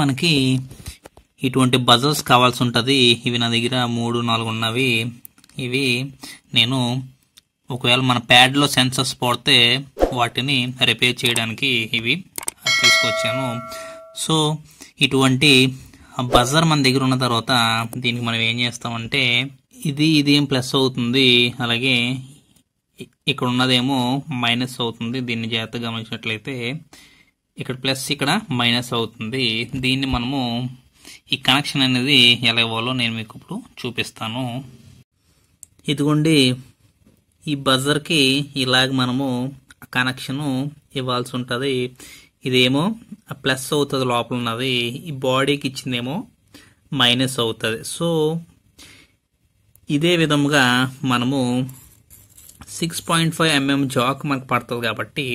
మనకి ఇటువంటి బజల్స్ కావాల్సి ఉంటుంది ఇవి నా దగ్గర మూడు నాలుగు ఉన్నవి ఇవి నేను ఒకవేళ మన ప్యాడ్లో సెన్సర్స్ పోడితే వాటిని రిపేర్ చేయడానికి ఇవి తీసుకొచ్చాను సో ఇటువంటి బజర్ మన దగ్గర ఉన్న తర్వాత దీనికి మనం ఏం చేస్తామంటే ఇది ఇది ఏం ప్లస్ అవుతుంది అలాగే ఇక్కడ ఉన్నదేమో మైనస్ అవుతుంది దీన్ని జాగ్రత్తగా గమనించినట్లయితే ఇక్కడ ప్లస్ ఇక్కడ మైనస్ అవుతుంది దీన్ని మనము ఈ కనెక్షన్ అనేది ఎలా ఇవ్వాలో నేను మీకు ఇప్పుడు చూపిస్తాను ఇదిగోండి ఈ బజర్కి ఇలాగ మనము కనెక్షను ఇవ్వాల్సి ఉంటుంది ఇదేమో ప్లస్ అవుతుంది లోపల ఉన్నది ఈ బాడీకి ఇచ్చిందేమో మైనస్ అవుతుంది సో ఇదే విధముగా మనము six point five mm jack మనకు పడుతుంది కాబట్టి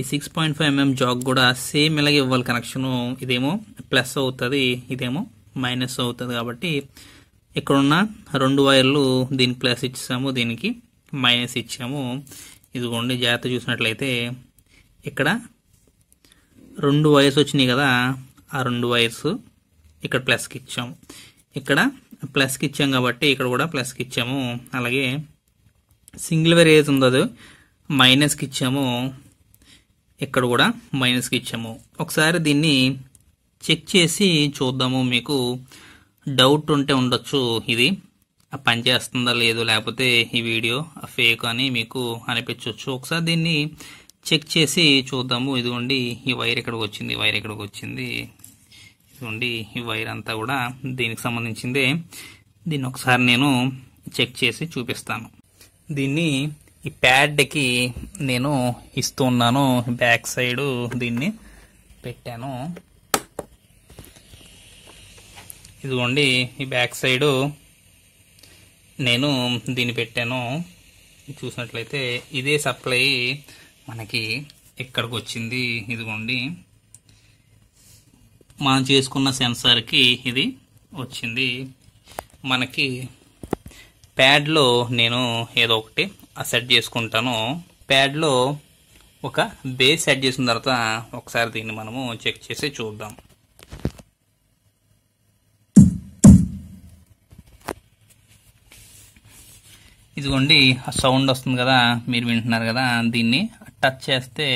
ఈ six point five mm jack కూడా సేమ్ ఇలాగే ఇవ్వాలి కనెక్షను ఇదేమో ప్లస్ అవుతుంది ఇదేమో మైనస్ అవుతుంది కాబట్టి ఇక్కడున్న రెండు వైర్లు దీనికి ప్లస్ ఇచ్చాము దీనికి మైనస్ ఇచ్చాము ఇదిగోండి జాగ్రత్త చూసినట్లయితే ఇక్కడ రెండు వైర్స్ వచ్చినాయి కదా ఆ రెండు వైర్స్ ఇక్కడ ప్లస్కి ఇచ్చాము ఇక్కడ ప్లస్కి ఇచ్చాం కాబట్టి ఇక్కడ కూడా ప్లస్కి ఇచ్చాము అలాగే సింగిల్ వైర్ ఏది ఉందో మైనస్కి ఇచ్చాము ఇక్కడ కూడా మైనస్కి ఇచ్చాము ఒకసారి దీన్ని చెక్ చేసి చూద్దాము మీకు డౌట్ ఉంటే ఉండొచ్చు ఇది పనిచేస్తుందా లేదో లేకపోతే ఈ వీడియో ఫేక్ అని మీకు అనిపించవచ్చు ఒకసారి దీన్ని చెక్ చేసి చూద్దాము ఇదిగోండి ఈ వైర్ ఇక్కడికి వచ్చింది వైర్ ఇక్కడికి వచ్చింది ఇదిగోండి ఈ వైర్ అంతా కూడా దీనికి సంబంధించిందే దీన్ని ఒకసారి నేను చెక్ చేసి చూపిస్తాను దీన్ని ఈ ప్యాడ్కి నేను ఇస్తూ ఉన్నాను బ్యాక్ సైడు దీన్ని పెట్టాను ఇదిగోండి ఈ బ్యాక్ సైడు నేను దీన్ని పెట్టాను చూసినట్లయితే ఇదే సప్లై మనకి ఇక్కడికి వచ్చింది ఇదిగోండి మనం చేసుకున్న సెన్సార్కి ఇది వచ్చింది మనకి ప్యాడ్లో నేను ఏదో ఒకటి సెట్ చేసుకుంటాను ప్యాడ్లో ఒక బేస్ సెట్ చేసిన తర్వాత ఒకసారి దీన్ని మనము చెక్ చేసి చూద్దాం ఇదిగోండి సౌండ్ వస్తుంది కదా మీరు వింటున్నారు కదా దీన్ని టచ్ చేస్తే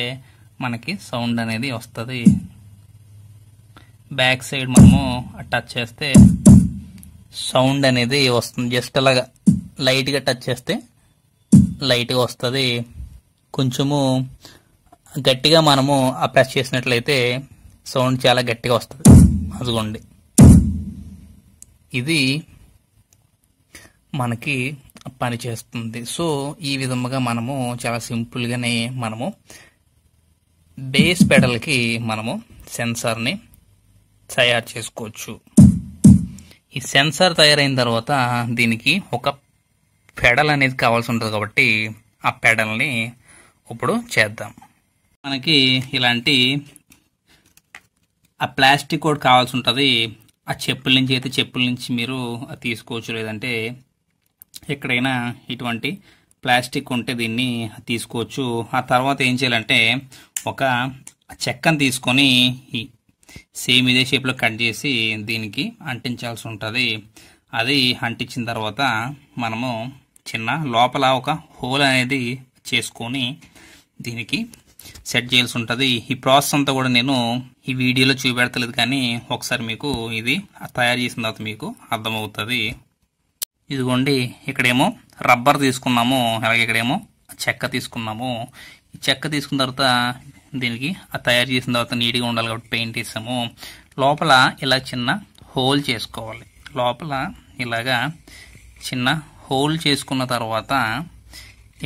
మనకి సౌండ్ అనేది వస్తుంది బ్యాక్ సైడ్ మనము టచ్ చేస్తే సౌండ్ అనేది వస్తుంది జస్ట్ అలాగా లైట్గా టచ్ చేస్తే లైట్గా వస్తుంది కొంచెము గట్టిగా మనము ఆ ప్రెస్ చేసినట్లయితే సౌండ్ చాలా గట్టిగా వస్తుంది అదిగోండి ఇది మనకి పని చేస్తుంది సో ఈ విధముగా మనము చాలా సింపుల్గానే మనము బేస్ పెడల్కి మనము సెన్సార్ని తయారు చేసుకోవచ్చు ఈ సెన్సార్ తయారైన తర్వాత దీనికి ఒక పెడల్ అనేది కావాల్సి ఉంటుంది కాబట్టి ఆ పెడల్ని ఇప్పుడు చేద్దాం మనకి ఇలాంటి ఆ ప్లాస్టిక్ కూడా కావాల్సి ఉంటుంది ఆ చెప్పుల నుంచి అయితే చెప్పుల నుంచి మీరు తీసుకోవచ్చు లేదంటే ఎక్కడైనా ఇటువంటి ప్లాస్టిక్ ఉంటే దీన్ని తీసుకోవచ్చు ఆ తర్వాత ఏం చేయాలంటే ఒక చెక్కను తీసుకొని సేమ్ ఇదే షేప్లో కట్ చేసి దీనికి అంటించాల్సి ఉంటుంది అది అంటించిన తర్వాత మనము చిన్న లోపల ఒక హోల్ అనేది చేసుకొని దీనికి సెట్ చేయాల్సి ఉంటుంది ఈ ప్రాసెస్ అంతా కూడా నేను ఈ వీడియోలో చూపెడతలేదు కానీ ఒకసారి మీకు ఇది తయారు చేసిన తర్వాత మీకు అర్థమవుతుంది ఇదిగోండి ఇక్కడేమో రబ్బర్ తీసుకున్నాము అలాగే ఇక్కడేమో చెక్క తీసుకున్నాము ఈ చెక్క తీసుకున్న తర్వాత దీనికి తయారు చేసిన తర్వాత నీట్గా ఉండాలి కాబట్టి పెయింట్ వేసాము లోపల ఇలా చిన్న హోల్ చేసుకోవాలి లోపల ఇలాగా చిన్న హోల్ చేసుకున్న తర్వాత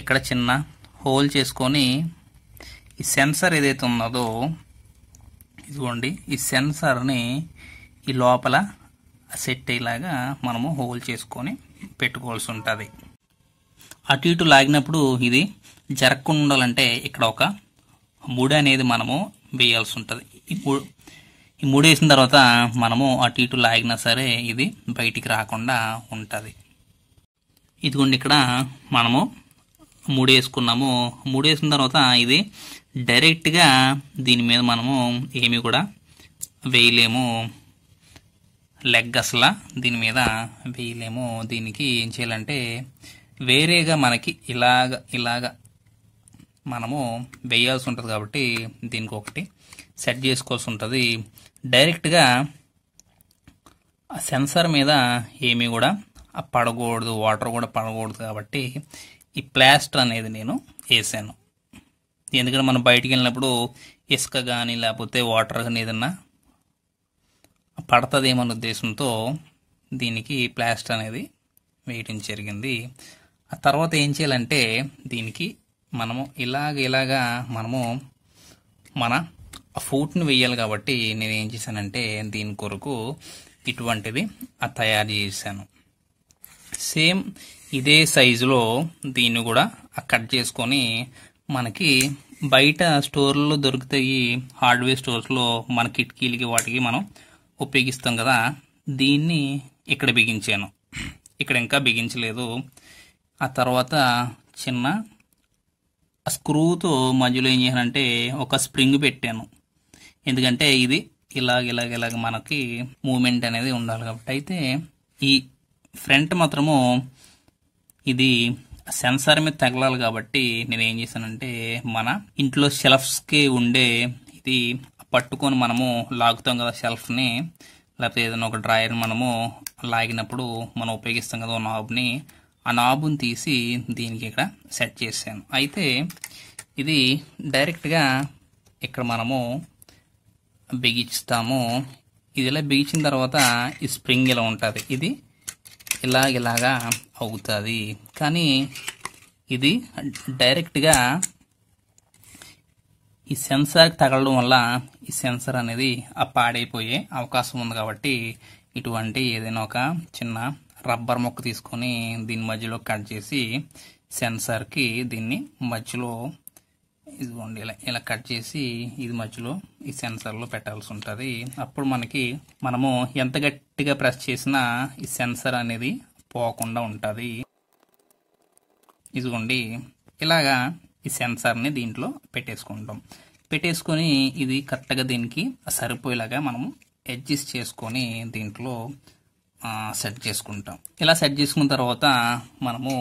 ఇక్కడ చిన్న హోల్ చేసుకొని ఈ సెన్సర్ ఏదైతే ఉన్నదో ఇదిగోండి ఈ సెన్సర్ని ఈ లోపల సెట్ అయ్యేలాగా మనము హోల్ చేసుకొని పెట్టుకోవాల్సి ఉంటుంది అటు ఇటు లాగినప్పుడు ఇది జరగకుండా ఉండాలంటే ఇక్కడ ఒక ముడి అనేది మనము వేయాల్సి ఉంటుంది ఈ ముడి వేసిన తర్వాత మనము అటు ఇటు లాగినా సరే ఇది బయటికి రాకుండా ఉంటుంది ఇదిగోండి ఇక్కడ మనము మూడు వేసుకున్నాము మూడు వేసిన తర్వాత ఇది డైరెక్ట్గా దీని మీద మనము ఏమీ కూడా వేయలేము లెగ్ అసలా దీని మీద వేయలేము దీనికి ఏం చేయాలంటే వేరేగా మనకి ఇలాగ ఇలాగ మనము వేయాల్సి ఉంటుంది కాబట్టి దీనికి ఒకటి సెట్ చేసుకోవాల్సి ఉంటుంది డైరెక్ట్గా సెన్సార్ మీద ఏమీ కూడా పడకూడదు వాటర్ కూడా పడకూడదు కాబట్టి ఈ ప్లాస్టర్ అనేది నేను వేసాను ఎందుకంటే మనం బయటికి వెళ్ళినప్పుడు ఇసుక కానీ లేకపోతే వాటర్ కానీ ఏదన్నా పడుతుందేమన్న ఉద్దేశంతో దీనికి ప్లాస్టర్ అనేది వేయటం జరిగింది ఆ తర్వాత ఏం చేయాలంటే దీనికి మనము ఇలాగ ఇలాగా మనము మన ఫూట్ని వేయాలి కాబట్టి నేను ఏం చేశానంటే దీని కొరకు ఇటువంటిది తయారు చేశాను సేమ్ ఇదే సైజులో దీన్ని కూడా కట్ చేసుకొని మనకి బయట స్టోర్లో దొరుకుతాయి హార్డ్వేర్ స్టోర్స్లో మన కిటికీలకి వాటికి మనం ఉపయోగిస్తాం కదా దీన్ని ఇక్కడ బిగించాను ఇక్కడ ఇంకా బిగించలేదు ఆ తర్వాత చిన్న స్క్రూతో మధ్యలో ఏం చేశానంటే ఒక స్ప్రింగ్ పెట్టాను ఎందుకంటే ఇది ఇలాగ ఇలాగ ఇలాగ మనకి మూమెంట్ అనేది ఉండాలి కాబట్టి అయితే ఈ ఫ్రంట్ మాత్రము ఇది సెన్సార్ మీద తగలాలి కాబట్టి నేను ఏం చేశానంటే మన ఇంట్లో షెల్ఫ్స్కి ఉండే ఇది పట్టుకొని మనము లాగుతాం కదా షెల్ఫ్ని లేకపోతే ఏదైనా ఒక డ్రాయర్ మనము లాగినప్పుడు మనం ఉపయోగిస్తాం కదా నాబ్ని ఆ నాబుని తీసి దీనికి ఇక్కడ సెట్ చేశాను అయితే ఇది డైరెక్ట్గా ఇక్కడ మనము బిగించుతాము ఇది ఇలా బిగించిన తర్వాత ఈ స్ప్రింగ్ ఇలా ఉంటుంది ఇది ఇలా ఇలాగా అవుతుంది కానీ ఇది డైరెక్ట్గా ఈ సెన్సార్ తగలడం వల్ల ఈ సెన్సర్ అనేది ఆ పాడైపోయే అవకాశం ఉంది కాబట్టి ఇటువంటి ఏదైనా ఒక చిన్న రబ్బర్ మొక్క తీసుకొని దీని మధ్యలో కట్ చేసి సెన్సార్కి దీన్ని మధ్యలో ఇదిగోండి ఇలా ఇలా కట్ చేసి ఇది మధ్యలో ఈ సెన్సర్లో పెట్టాల్సి ఉంటుంది అప్పుడు మనకి మనము ఎంత గట్టిగా ప్రెస్ చేసినా ఈ సెన్సర్ అనేది పోకుండా ఉంటుంది ఇదిగోండి ఇలాగా ఈ సెన్సార్ని దీంట్లో పెట్టేసుకుంటాం పెట్టేసుకొని ఇది కరెక్ట్గా దీనికి సరిపోయేలాగా మనము అడ్జస్ట్ చేసుకొని దీంట్లో సెట్ చేసుకుంటాం ఇలా సెట్ చేసుకున్న తర్వాత మనము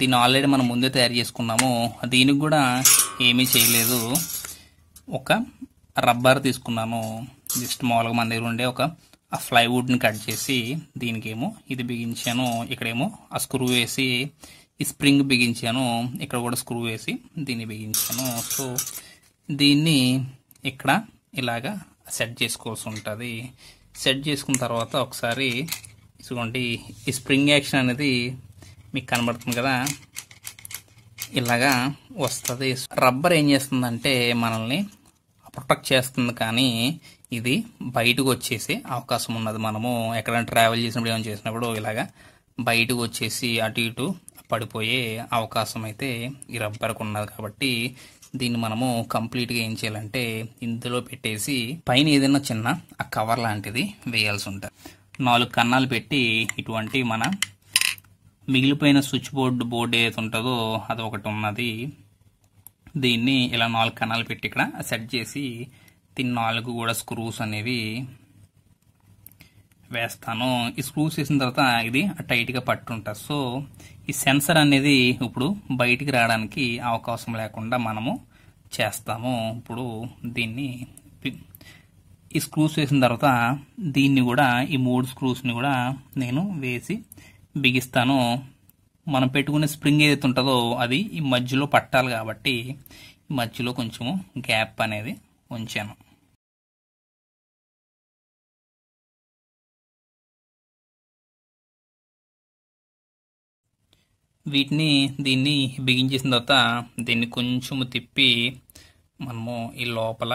దీన్ని ఆల్రెడీ మనం ముందే తయారు చేసుకున్నాము దీనికి కూడా ఏమీ చేయలేదు ఒక రబ్బర్ తీసుకున్నాను జస్ట్ మామూలుగా మన దగ్గర ఉండే ఒక ఆ ప్లైవుడ్ని కట్ చేసి దీనికేమో ఇది బిగించాను ఇక్కడేమో ఆ స్క్రూ వేసి ఈ స్ప్రింగ్ బిగించాను ఇక్కడ కూడా స్క్రూ వేసి దీన్ని బిగించాను సో దీన్ని ఇక్కడ ఇలాగా సెట్ చేసుకోవాల్సి ఉంటుంది సెట్ చేసుకున్న తర్వాత ఒకసారి చూడండి ఈ స్ప్రింగ్ యాక్షన్ అనేది మీకు కనబడుతుంది కదా ఇలాగా వస్తుంది రబ్బర్ ఏం చేస్తుందంటే మనల్ని ప్రొటెక్ట్ చేస్తుంది కానీ ఇది బయటకు వచ్చేసే అవకాశం ఉన్నది మనము ఎక్కడైనా ట్రావెల్ చేసినప్పుడు ఏమైనా చేసినప్పుడు ఇలాగా బయటకు వచ్చేసి అటు ఇటు పడిపోయే అవకాశం అయితే ఈ రబ్బర్కు ఉన్నది కాబట్టి దీన్ని మనము కంప్లీట్గా ఏం చేయాలంటే ఇందులో పెట్టేసి పైన ఏదైనా చిన్న ఆ కవర్ లాంటిది వేయాల్సి ఉంటుంది నాలుగు కన్నాలు పెట్టి ఇటువంటి మన మిగిలిపోయిన స్విచ్ బోర్డు బోర్డు ఏదైతే ఉంటుందో అది ఒకటి ఉన్నది దీన్ని ఇలా నాలుగు కణాలు పెట్టి ఇక్కడ సెట్ చేసి దీన్ని నాలుగు కూడా స్క్రూస్ అనేవి వేస్తాను ఈ స్క్రూస్ వేసిన తర్వాత ఇది టైట్గా పట్టుంటుంది సో ఈ సెన్సర్ అనేది ఇప్పుడు బయటికి రావడానికి అవకాశం లేకుండా మనము చేస్తాము ఇప్పుడు దీన్ని ఈ స్క్రూస్ వేసిన తర్వాత దీన్ని కూడా ఈ మూడు స్క్రూస్ని కూడా నేను వేసి బిగిస్తాను మనం పెట్టుకునే స్ప్రింగ్ ఏదైతే ఉంటుందో అది ఈ మధ్యలో పట్టాలి కాబట్టి ఈ మధ్యలో కొంచెము గ్యాప్ అనేది ఉంచాను వీటిని దీన్ని బిగించేసిన తర్వాత దీన్ని కొంచెము తిప్పి మనము ఈ లోపల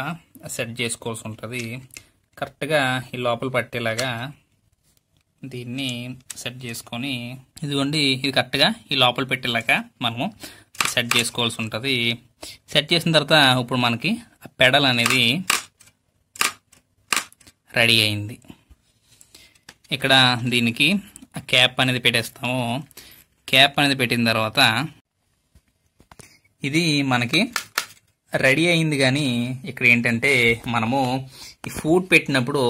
సెట్ చేసుకోవాల్సి ఉంటుంది కరెక్ట్గా ఈ లోపల పట్టేలాగా దీన్ని సెట్ చేసుకొని ఇదిగోండి ఇది కరెక్ట్గా ఈ లోపల పెట్టేలాక మనము సెట్ చేసుకోవాల్సి ఉంటుంది సెట్ చేసిన తర్వాత ఇప్పుడు మనకి ఆ పెడల్ అనేది రెడీ అయింది ఇక్కడ దీనికి ఆ క్యాప్ అనేది పెట్టేస్తాము క్యాప్ అనేది పెట్టిన తర్వాత ఇది మనకి రెడీ అయింది కానీ ఇక్కడ ఏంటంటే మనము ఈ ఫుడ్ పెట్టినప్పుడు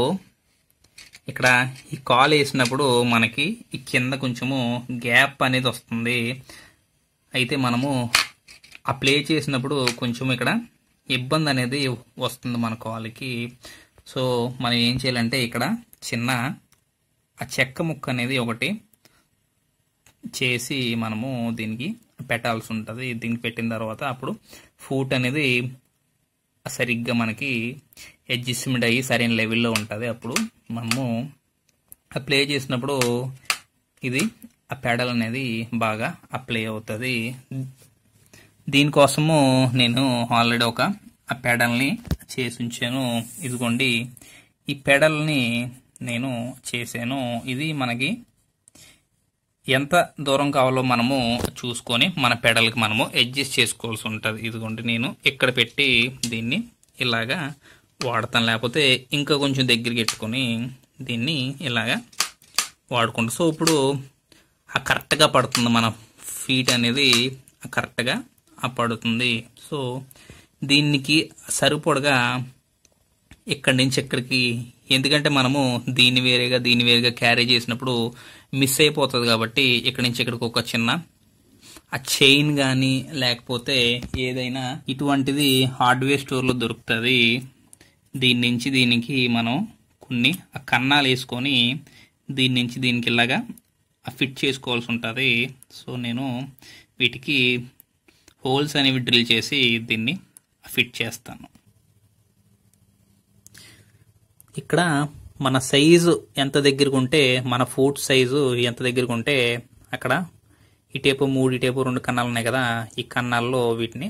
ఇక్కడ ఈ కాల్ వేసినప్పుడు మనకి ఈ కింద కొంచెము గ్యాప్ అనేది వస్తుంది అయితే మనము ఆ ప్లే చేసినప్పుడు కొంచెం ఇక్కడ ఇబ్బంది అనేది వస్తుంది మన కాల్కి సో మనం ఏం చేయాలంటే ఇక్కడ చిన్న ఆ చెక్క ముక్క అనేది ఒకటి చేసి మనము దీనికి పెట్టాల్సి ఉంటుంది దీనికి పెట్టిన తర్వాత అప్పుడు ఫూట్ అనేది సరిగ్గా మనకి అడ్జస్ట్మెంట్ అయ్యి సరైన లెవెల్లో ఉంటుంది అప్పుడు మనము ప్లే చేసినప్పుడు ఇది ఆ పెడల్ అనేది బాగా అప్లై అవుతుంది దీనికోసము నేను ఆల్రెడీ ఒక ఆ పెడల్ని చేసి ఉంచాను ఇదిగోండి ఈ పెడల్ని నేను చేశాను ఇది మనకి ఎంత దూరం కావాలో మనము చూసుకొని మన పెడల్కి మనము అడ్జస్ట్ చేసుకోవాల్సి ఉంటుంది ఇదిగోండి నేను ఇక్కడ పెట్టి దీన్ని ఇలాగా వాడతాను లేకపోతే ఇంకా కొంచెం దగ్గరికి పెట్టుకొని దీన్ని ఇలాగా వాడుకుంటాం సో ఇప్పుడు ఆ కరెక్ట్గా పడుతుంది మన ఫీట్ అనేది కరెక్ట్గా ఆ పడుతుంది సో దీనికి సరిపడగా ఇక్కడి నుంచి ఇక్కడికి ఎందుకంటే మనము దీన్ని వేరేగా దీన్ని వేరేగా క్యారీ చేసినప్పుడు మిస్ అయిపోతుంది కాబట్టి ఇక్కడి నుంచి ఇక్కడికి ఒక చిన్న ఆ చైన్ కానీ లేకపోతే ఏదైనా ఇటువంటిది హార్డ్వేర్ స్టోర్లో దొరుకుతుంది దీని నుంచి దీనికి మనం కొన్ని ఆ కన్నాలు వేసుకొని దీని నుంచి దీనికి ఇలాగా ఫిట్ చేసుకోవాల్సి ఉంటుంది సో నేను వీటికి హోల్స్ అనేవి డ్రిల్ చేసి దీన్ని ఫిట్ చేస్తాను ఇక్కడ మన సైజు ఎంత దగ్గరకు ఉంటే మన ఫుట్ సైజు ఎంత దగ్గరకు ఉంటే అక్కడ ఇటేపు మూడు ఇటేపు రెండు కన్నాలు ఉన్నాయి కదా ఈ కన్నాల్లో వీటిని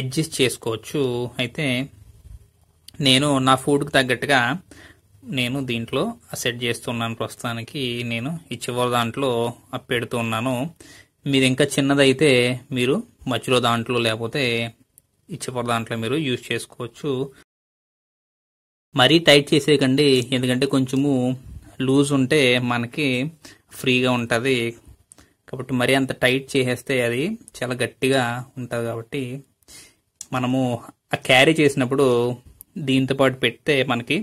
అడ్జస్ట్ చేసుకోవచ్చు అయితే నేను నా ఫుడ్కి తగ్గట్టుగా నేను దీంట్లో సెట్ చేస్తున్నాను ప్రస్తుతానికి నేను ఇచ్చేవాళ్ళ దాంట్లో పెడుతున్నాను మీరు ఇంకా చిన్నదైతే మీరు మధ్యలో దాంట్లో లేకపోతే ఇచ్చేవాళ్ళ దాంట్లో మీరు యూజ్ చేసుకోవచ్చు మరీ టైట్ చేసేయకండి ఎందుకంటే కొంచెము లూజ్ ఉంటే మనకి ఫ్రీగా ఉంటుంది కాబట్టి మరీ అంత టైట్ చేసేస్తే అది చాలా గట్టిగా ఉంటుంది కాబట్టి మనము ఆ క్యారీ చేసినప్పుడు దీంతో పాటు పెడితే మనకి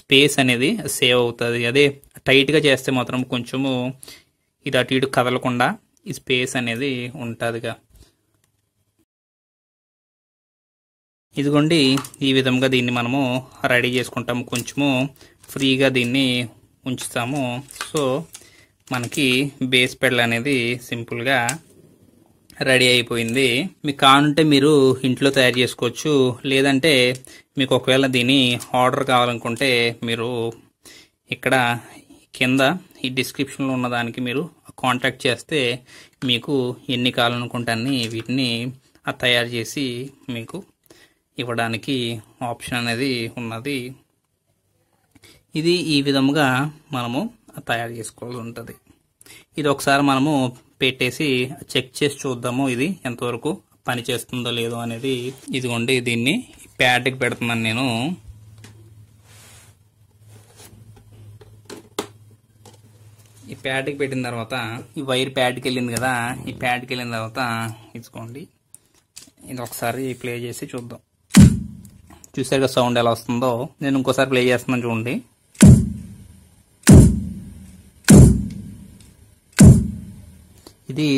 స్పేస్ అనేది సేవ్ అవుతుంది అదే టైట్గా చేస్తే మాత్రం కొంచెము ఇది అటు ఇటు కదలకుండా ఈ స్పేస్ అనేది ఉంటుందిగా ఇదిగోండి ఈ విధంగా దీన్ని మనము రెడీ చేసుకుంటాము కొంచెము ఫ్రీగా దీన్ని ఉంచుతాము సో మనకి బేస్ పెడల్ అనేది సింపుల్గా రెడీ అయిపోయింది మీకు కానుంటే మీరు ఇంట్లో తయారు చేసుకోవచ్చు లేదంటే మీకు ఒకవేళ దీని ఆర్డర్ కావాలనుకుంటే మీరు ఇక్కడ కింద ఈ డిస్క్రిప్షన్లో ఉన్న దానికి మీరు కాంటాక్ట్ చేస్తే మీకు ఎన్ని కావాలనుకుంటే అన్ని వీటిని తయారు చేసి మీకు ఇవ్వడానికి ఆప్షన్ అనేది ఉన్నది ఇది ఈ విధముగా మనము తయారు చేసుకోవాల్సి ఉంటుంది ఇది ఒకసారి మనము పెట్టేసి చెక్ చేసి చూద్దాము ఇది ఎంతవరకు పని చేస్తుందో లేదో అనేది ఇదిగోండి దీన్ని ప్యాడ్కి పెడుతున్నాను నేను ఈ ప్యాడ్కి పెట్టిన తర్వాత ఈ వైర్ ప్యాడ్కి వెళ్ళింది కదా ఈ ప్యాడ్కి వెళ్ళిన తర్వాత ఇచ్చుకోండి ఇది ఒకసారి ప్లే చేసి చూద్దాం చూసాక సౌండ్ ఎలా వస్తుందో నేను ఇంకోసారి ప్లే చేస్తున్నాను చూడండి ఇది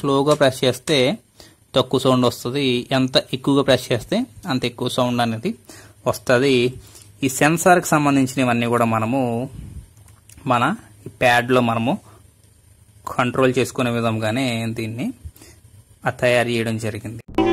స్లోగా ప్రెస్ చేస్తే తక్కువ సౌండ్ వస్తుంది ఎంత ఎక్కువగా ప్రెస్ చేస్తే అంత ఎక్కువ సౌండ్ అనేది వస్తుంది ఈ సెన్సార్కి సంబంధించినవన్నీ కూడా మనము మన ప్యాడ్లో మనము కంట్రోల్ చేసుకునే విధంగానే దీన్ని తయారు చేయడం జరిగింది